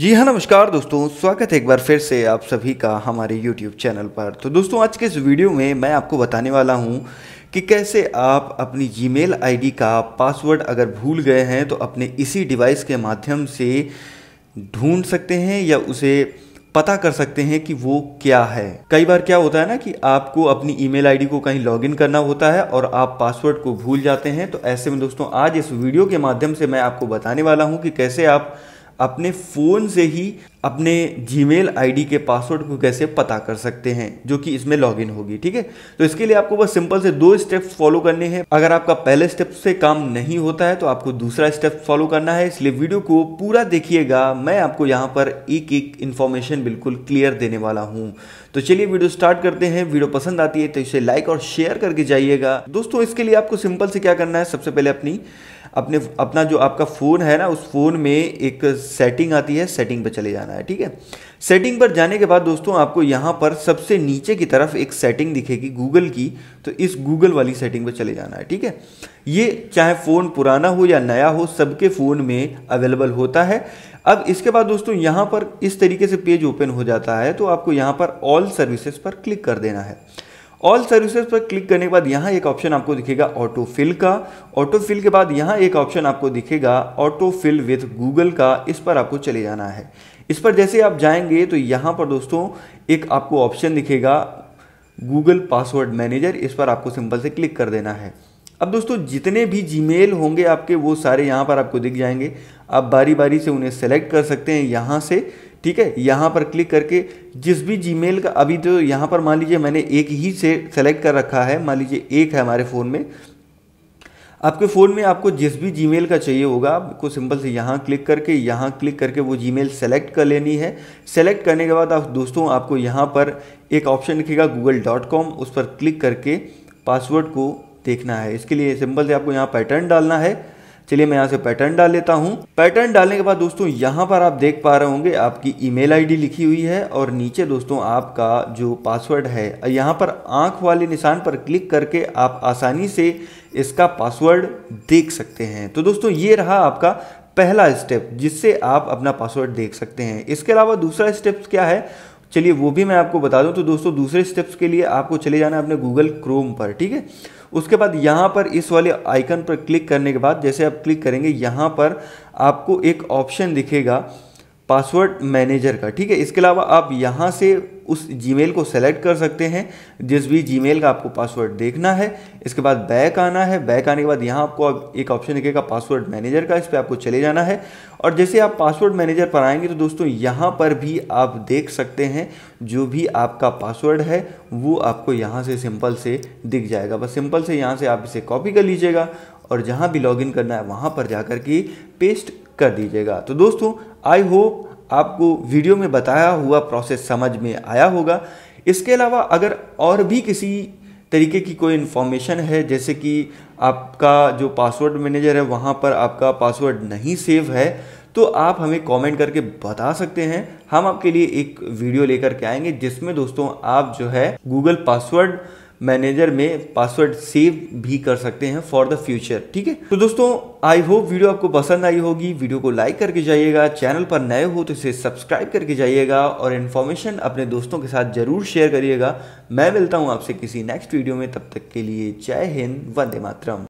जी हाँ नमस्कार दोस्तों स्वागत है एक बार फिर से आप सभी का हमारे YouTube चैनल पर तो दोस्तों आज के इस वीडियो में मैं आपको बताने वाला हूँ कि कैसे आप अपनी Gmail आईडी का पासवर्ड अगर भूल गए हैं तो अपने इसी डिवाइस के माध्यम से ढूंढ सकते हैं या उसे पता कर सकते हैं कि वो क्या है कई बार क्या होता है ना कि आपको अपनी ईमेल आईडी को कहीं लॉगिन करना होता है और आप पासवर्ड को भूल जाते हैं तो ऐसे में दोस्तों आज इस वीडियो के माध्यम से मैं आपको बताने वाला हूँ कि कैसे आप अपने फ़ोन से ही अपने जीमेल आईडी के पासवर्ड को कैसे पता कर सकते हैं जो कि इसमें लॉगिन होगी ठीक है तो इसके लिए आपको बस सिंपल से दो स्टेप्स फॉलो करने हैं अगर आपका पहले स्टेप से काम नहीं होता है तो आपको दूसरा स्टेप फॉलो करना है इसलिए वीडियो को पूरा देखिएगा मैं आपको यहाँ पर एक एक इन्फॉर्मेशन बिल्कुल क्लियर देने वाला हूँ तो चलिए वीडियो स्टार्ट करते हैं वीडियो पसंद आती है तो इसे लाइक और शेयर करके जाइएगा दोस्तों इसके लिए आपको सिंपल से क्या करना है सबसे पहले अपनी अपने अपना जो आपका फ़ोन है ना उस फ़ोन में एक सेटिंग आती है सेटिंग पर चले जाना है ठीक है सेटिंग पर जाने के बाद दोस्तों आपको यहाँ पर सबसे नीचे की तरफ एक सेटिंग दिखेगी गूगल की तो इस गूगल वाली सेटिंग पर चले जाना है ठीक है ये चाहे फ़ोन पुराना हो या नया हो सबके फ़ोन में अवेलेबल होता है अब इसके बाद दोस्तों यहाँ पर इस तरीके से पेज ओपन हो जाता है तो आपको यहाँ पर ऑल सर्विसेज पर क्लिक कर देना है ऑल सर्विसेज पर क्लिक करने के बाद यहाँ एक ऑप्शन आपको दिखेगा ऑटो फिल का ऑटो फिल के बाद यहाँ एक ऑप्शन आपको दिखेगा ऑटो फिल विथ गूगल का इस पर आपको चले जाना है इस पर जैसे आप जाएंगे तो यहाँ पर दोस्तों एक आपको ऑप्शन दिखेगा गूगल पासवर्ड मैनेजर इस पर आपको सिंपल से क्लिक कर देना है अब दोस्तों जितने भी जी होंगे आपके वो सारे यहाँ पर आपको दिख जाएंगे आप बारी बारी से उन्हें सेलेक्ट कर सकते हैं यहाँ से ठीक है यहाँ पर क्लिक करके जिस भी जी का अभी जो तो यहाँ पर मान लीजिए मैंने एक ही से सेलेक्ट कर रखा है मान लीजिए एक है हमारे फ़ोन में आपके फ़ोन में आपको जिस भी जी का चाहिए होगा आपको सिंपल से यहाँ क्लिक करके यहाँ क्लिक करके वो मेल सेलेक्ट कर लेनी है सेलेक्ट करने के बाद आप दोस्तों आपको यहाँ पर एक ऑप्शन दिखेगा गूगल डॉट कॉम उस पर क्लिक करके पासवर्ड को देखना है इसके लिए सिंपल से आपको यहाँ पैटर्न डालना है चलिए मैं यहाँ से पैटर्न डाल लेता हूँ पैटर्न डालने के बाद दोस्तों यहाँ पर आप देख पा रहे होंगे आपकी ईमेल आईडी लिखी हुई है और नीचे दोस्तों आपका जो पासवर्ड है यहाँ पर आंख वाले निशान पर क्लिक करके आप आसानी से इसका पासवर्ड देख सकते हैं तो दोस्तों ये रहा आपका पहला स्टेप जिससे आप अपना पासवर्ड देख सकते हैं इसके अलावा दूसरा स्टेप क्या है चलिए वो भी मैं आपको बता दूं तो दोस्तों दूसरे स्टेप्स के लिए आपको चले जाना है अपने गूगल क्रोम पर ठीक है उसके बाद यहाँ पर इस वाले आइकन पर क्लिक करने के बाद जैसे आप क्लिक करेंगे यहाँ पर आपको एक ऑप्शन दिखेगा पासवर्ड मैनेजर का ठीक है इसके अलावा आप यहाँ से उस जीमेल को सेलेक्ट कर सकते हैं जिस भी जीमेल का आपको पासवर्ड देखना है इसके बाद बैक आना है बैक आने के बाद यहाँ आपको एक ऑप्शन दिखेगा पासवर्ड मैनेजर का इस पर आपको चले जाना है और जैसे आप पासवर्ड मैनेजर पर आएंगे तो दोस्तों यहाँ पर भी आप देख सकते हैं जो भी आपका पासवर्ड है वो आपको यहाँ से सिंपल से दिख जाएगा बस सिंपल से यहाँ से आप इसे कॉपी कर लीजिएगा और जहाँ भी लॉगिन करना है वहाँ पर जाकर के पेस्ट कर दीजिएगा तो दोस्तों आई होप आपको वीडियो में बताया हुआ प्रोसेस समझ में आया होगा इसके अलावा अगर और भी किसी तरीके की कोई इन्फॉर्मेशन है जैसे कि आपका जो पासवर्ड मैनेजर है वहाँ पर आपका पासवर्ड नहीं सेव है तो आप हमें कमेंट करके बता सकते हैं हम आपके लिए एक वीडियो लेकर के आएंगे जिसमें दोस्तों आप जो है गूगल पासवर्ड मैनेजर में पासवर्ड सेव भी कर सकते हैं फॉर द फ्यूचर ठीक है तो दोस्तों आई होप वीडियो आपको पसंद आई होगी वीडियो को लाइक करके जाइएगा चैनल पर नए हो तो इसे सब्सक्राइब करके जाइएगा और इन्फॉर्मेशन अपने दोस्तों के साथ जरूर शेयर करिएगा मैं मिलता हूँ आपसे किसी नेक्स्ट वीडियो में तब तक के लिए जय हिंद वंदे मातरम